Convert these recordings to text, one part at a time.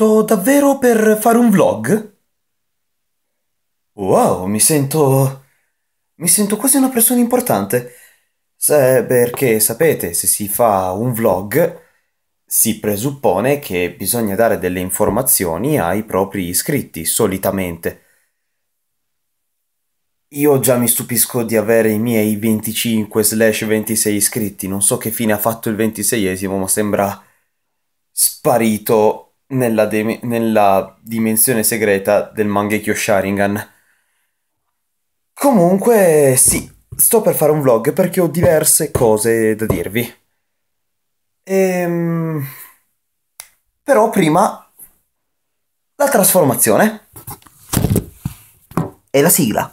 Sto davvero per fare un vlog? Wow, mi sento... mi sento quasi una persona importante. Se, perché sapete, se si fa un vlog si presuppone che bisogna dare delle informazioni ai propri iscritti, solitamente. Io già mi stupisco di avere i miei 25-26 iscritti, non so che fine ha fatto il 26esimo, ma sembra sparito nella, de- nella dimensione segreta del Mangekyo Sharingan. Comunque, sì, sto per fare un vlog perché ho diverse cose da dirvi. Ehm... Però prima la trasformazione e la sigla.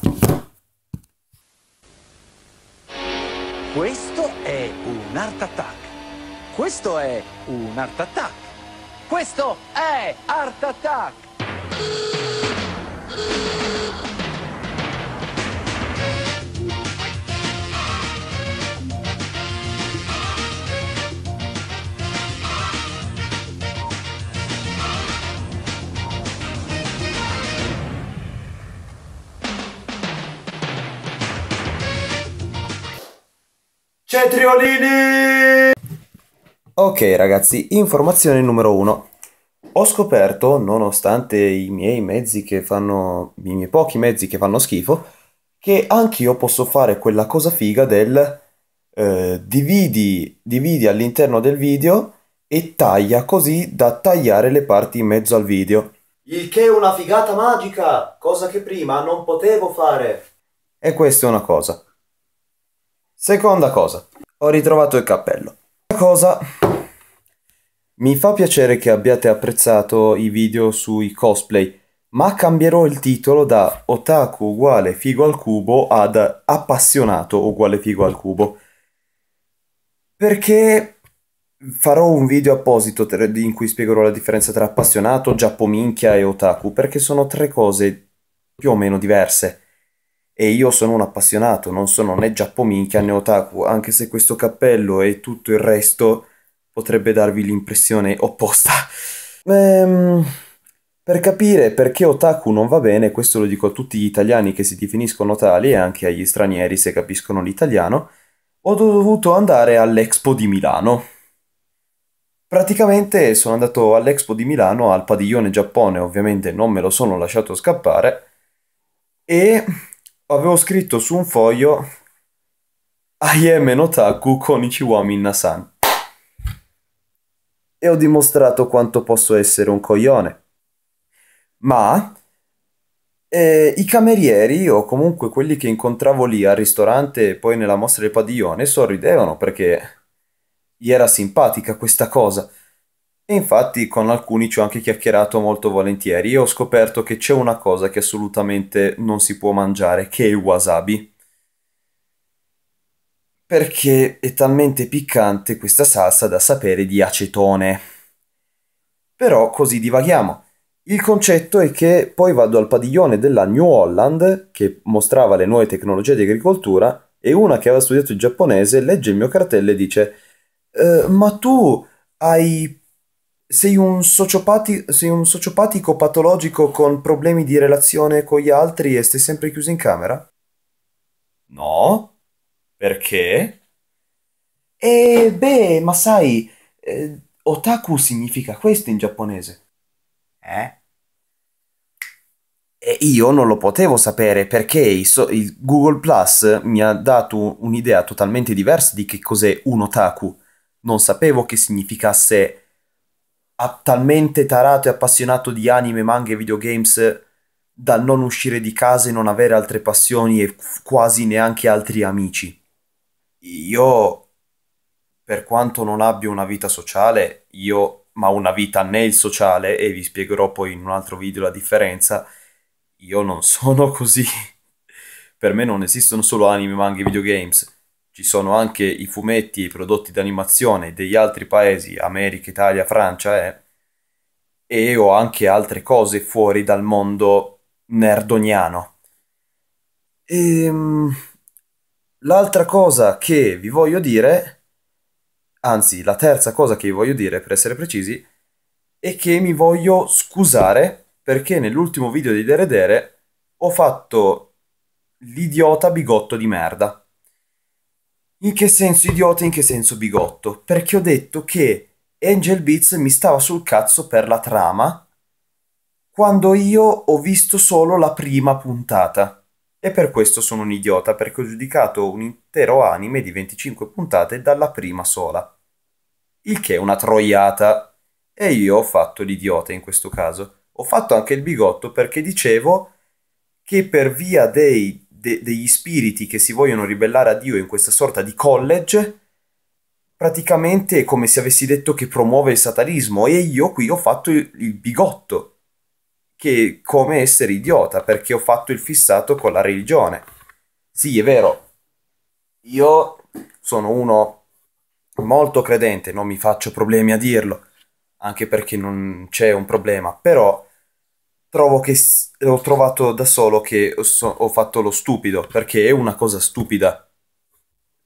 Questo è un art attack. Questo è un art attack. Questo è Art Attack! Cetriolini! Ok ragazzi, informazione numero uno. Ho scoperto, nonostante i miei mezzi che fanno, i miei pochi mezzi che fanno schifo, che anch'io posso fare quella cosa figa del eh, dividi, dividi all'interno del video e taglia così da tagliare le parti in mezzo al video. Il che è una figata magica, cosa che prima non potevo fare. E questa è una cosa. Seconda cosa, ho ritrovato il cappello cosa. Mi fa piacere che abbiate apprezzato i video sui cosplay, ma cambierò il titolo da Otaku uguale figo al cubo ad Appassionato uguale figo al cubo. Perché farò un video apposito in cui spiegherò la differenza tra appassionato, giappominchia e otaku, perché sono tre cose più o meno diverse e io sono un appassionato, non sono né giappomica né otaku, anche se questo cappello e tutto il resto potrebbe darvi l'impressione opposta. Ehm, per capire perché otaku non va bene, questo lo dico a tutti gli italiani che si definiscono tali e anche agli stranieri se capiscono l'italiano, ho dovuto andare all'Expo di Milano. Praticamente sono andato all'Expo di Milano al padiglione Giappone, ovviamente non me lo sono lasciato scappare, e avevo scritto su un foglio I am an otaku konichi wa e ho dimostrato quanto posso essere un coglione. Ma eh, i camerieri o comunque quelli che incontravo lì al ristorante e poi nella mostra del padiglione sorridevano perché gli era simpatica questa cosa. E infatti con alcuni ci ho anche chiacchierato molto volentieri e ho scoperto che c'è una cosa che assolutamente non si può mangiare, che è il wasabi. Perché è talmente piccante questa salsa da sapere di acetone. Però così divaghiamo. Il concetto è che poi vado al padiglione della New Holland, che mostrava le nuove tecnologie di agricoltura, e una che aveva studiato il giapponese legge il mio cartello e dice eh, Ma tu hai sei un, sociopati- sei un sociopatico patologico con problemi di relazione con gli altri e stai sempre chiuso in camera? No. Perché? E beh, ma sai, eh, otaku significa questo in giapponese. Eh? E io non lo potevo sapere perché il, so- il Google Plus mi ha dato un'idea totalmente diversa di che cos'è un otaku. Non sapevo che significasse ha talmente tarato e appassionato di anime, manga e videogames da non uscire di casa e non avere altre passioni e quasi neanche altri amici. Io, per quanto non abbia una vita sociale, io, ma una vita nel sociale, e vi spiegherò poi in un altro video la differenza, io non sono così. per me non esistono solo anime, manga e videogames ci sono anche i fumetti e i prodotti d'animazione degli altri paesi, America, Italia, Francia, eh, e ho anche altre cose fuori dal mondo nerdoniano. E, ehm, l'altra cosa che vi voglio dire, anzi la terza cosa che vi voglio dire per essere precisi, è che mi voglio scusare perché nell'ultimo video di Deredere ho fatto l'idiota bigotto di merda. In che senso idiota, in che senso bigotto? Perché ho detto che Angel Beats mi stava sul cazzo per la trama quando io ho visto solo la prima puntata. E per questo sono un idiota, perché ho giudicato un intero anime di 25 puntate dalla prima sola. Il che è una troiata. E io ho fatto l'idiota in questo caso. Ho fatto anche il bigotto perché dicevo che per via dei de- degli spiriti che si vogliono ribellare a Dio in questa sorta di college, praticamente è come se avessi detto che promuove il satanismo e io qui ho fatto il, il bigotto, che come essere idiota, perché ho fatto il fissato con la religione. Sì, è vero, io sono uno molto credente, non mi faccio problemi a dirlo, anche perché non c'è un problema, però trovo che ho trovato da solo che so, ho fatto lo stupido, perché è una cosa stupida.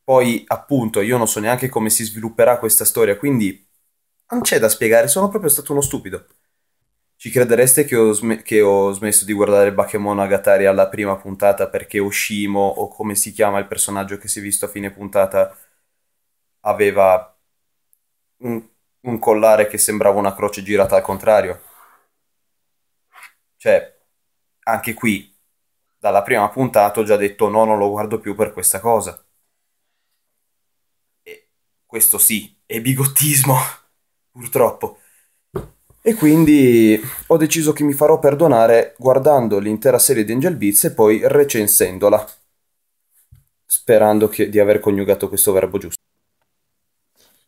Poi, appunto, io non so neanche come si svilupperà questa storia, quindi non c'è da spiegare, sono proprio stato uno stupido. Ci credereste che ho, sm- che ho smesso di guardare Bakemono Agatari alla prima puntata perché Oshimo, o come si chiama il personaggio che si è visto a fine puntata, aveva un, un collare che sembrava una croce girata al contrario? Cioè, anche qui, dalla prima puntata ho già detto no, non lo guardo più per questa cosa. E questo sì, è bigottismo, purtroppo. E quindi ho deciso che mi farò perdonare guardando l'intera serie di Angel Beats e poi recensendola, sperando che, di aver coniugato questo verbo giusto.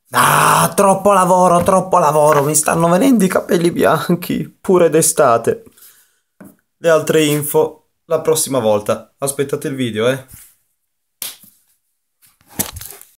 Ah, troppo lavoro, troppo lavoro, mi stanno venendo i capelli bianchi, pure d'estate. Le altre info la prossima volta. Aspettate il video, eh!